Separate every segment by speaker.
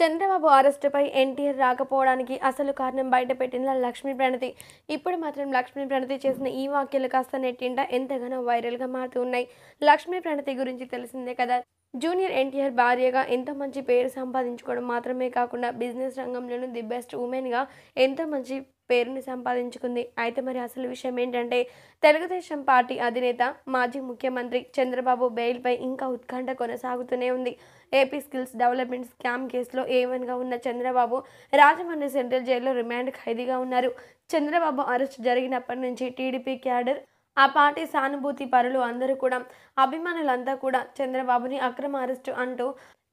Speaker 1: చంద్రబాబు అరెస్టుపై ఎన్టీఆర్ రాకపోవడానికి అసలు కారణం బయటపెట్టిన లక్ష్మీ ప్రణతి ఇప్పుడు మాత్రం లక్ష్మీ ప్రణతి చేసిన ఈ వ్యాఖ్యలు కాస్త నెట్టింట ఎంతగానో వైరల్గా మారుతూ ఉన్నాయి లక్ష్మీ ప్రణతి గురించి తెలిసిందే కదా జూనియర్ ఎన్టీఆర్ భార్యగా ఎంతో మంచి పేరు సంపాదించుకోవడం మాత్రమే కాకుండా బిజినెస్ రంగంలోనూ ది బెస్ట్ ఉమెన్గా ఎంతో మంచి పేరుని సంపాదించుకుంది అయితే మరి అసలు విషయం ఏంటంటే తెలుగుదేశం పార్టీ అధినేత మాజీ ముఖ్యమంత్రి చంద్రబాబు బెయిల్పై ఇంకా ఉత్కంఠ కొనసాగుతూనే ఉంది ఏపీ స్కిల్స్ డెవలప్మెంట్ స్కామ్ కేసులో ఏవన్గా ఉన్న చంద్రబాబు రాజమండ్రి సెంట్రల్ జైల్లో రిమాండ్ ఖైదీగా ఉన్నారు చంద్రబాబు అరెస్ట్ జరిగినప్పటి నుంచి టీడీపీ క్యాడర్ ఆ పార్టీ సానుభూతి పరులు అందరూ కూడా అభిమానులంతా కూడా చంద్రబాబుని అక్రమ అరెస్టు అంటూ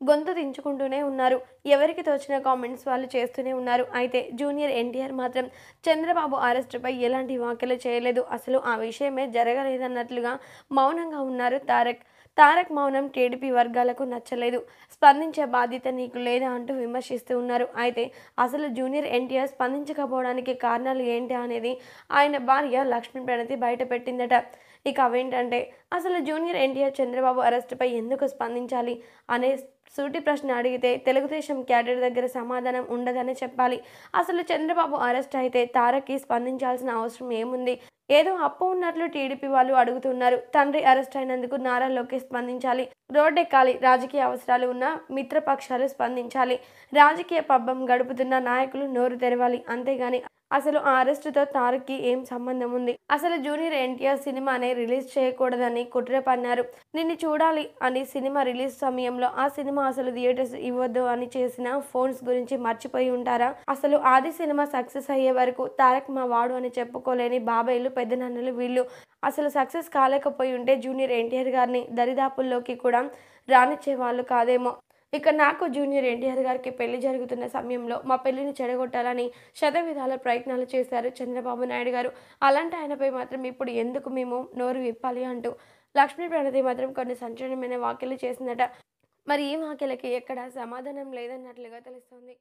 Speaker 1: గొంతు దించుకుంటూనే ఉన్నారు ఎవరికి తోచిన కామెంట్స్ వాళ్ళు చేస్తూనే ఉన్నారు అయితే జూనియర్ ఎన్టీఆర్ మాత్రం చంద్రబాబు అరెస్టుపై ఎలాంటి వ్యాఖ్యలు చేయలేదు అసలు ఆ విషయమే జరగలేదన్నట్లుగా మౌనంగా ఉన్నారు తారక్ తారక్ మౌనం టీడీపీ వర్గాలకు నచ్చలేదు స్పందించే బాధ్యత నీకు లేదా అంటూ విమర్శిస్తూ ఉన్నారు అయితే అసలు జూనియర్ ఎన్టీఆర్ స్పందించకపోవడానికి కారణాలు ఏంటి అనేది ఆయన భార్య లక్ష్మీ ప్రణతి బయటపెట్టిందట ఇక అవేంటంటే అసలు జూనియర్ ఎన్టీఆర్ చంద్రబాబు అరెస్టుపై ఎందుకు స్పందించాలి అనే సూటి ప్రశ్న అడిగితే తెలుగుదేశం క్యాడర్ దగ్గర సమాధానం ఉండదని చెప్పాలి అసలు చంద్రబాబు అరెస్ట్ అయితే తారక్కి స్పందించాల్సిన అవసరం ఏముంది ఏదో అప్పు ఉన్నట్లు టీడీపీ వాళ్ళు అడుగుతున్నారు తండ్రి అరెస్ట్ అయినందుకు నారా లోకేష్ స్పందించాలి ఎక్కాలి రాజకీయ అవసరాలు ఉన్న మిత్రపక్షాలు స్పందించాలి రాజకీయ పబ్బం గడుపుతున్న నాయకులు నోరు తెరవాలి అంతేగాని అసలు ఆ తారక్ తారక్కి ఏం సంబంధం ఉంది అసలు జూనియర్ ఎన్టీఆర్ సినిమానే రిలీజ్ చేయకూడదని కుట్ర పన్నారు నిన్ను చూడాలి అని సినిమా రిలీజ్ సమయంలో ఆ సినిమా అసలు థియేటర్స్ ఇవ్వద్దు అని చేసిన ఫోన్స్ గురించి మర్చిపోయి ఉంటారా అసలు ఆది సినిమా సక్సెస్ అయ్యే వరకు తారక్ మా వాడు అని చెప్పుకోలేని బాబాయ్లు పెద్దనాన్నలు వీళ్ళు అసలు సక్సెస్ కాలేకపోయి ఉంటే జూనియర్ ఎన్టీఆర్ గారిని దరిదాపుల్లోకి కూడా రానిచ్చే వాళ్ళు కాదేమో ఇక నాకు జూనియర్ ఎన్టీఆర్ గారికి పెళ్లి జరుగుతున్న సమయంలో మా పెళ్లిని చెడగొట్టాలని విధాల ప్రయత్నాలు చేశారు చంద్రబాబు నాయుడు గారు అలాంటి ఆయనపై మాత్రం ఇప్పుడు ఎందుకు మేము నోరు విప్పాలి అంటూ లక్ష్మీ ప్రణతి మాత్రం కొన్ని సంచలనమైన వ్యాఖ్యలు చేసిందట మరి ఈ వ్యాఖ్యలకి ఎక్కడ సమాధానం లేదన్నట్లుగా తెలుస్తోంది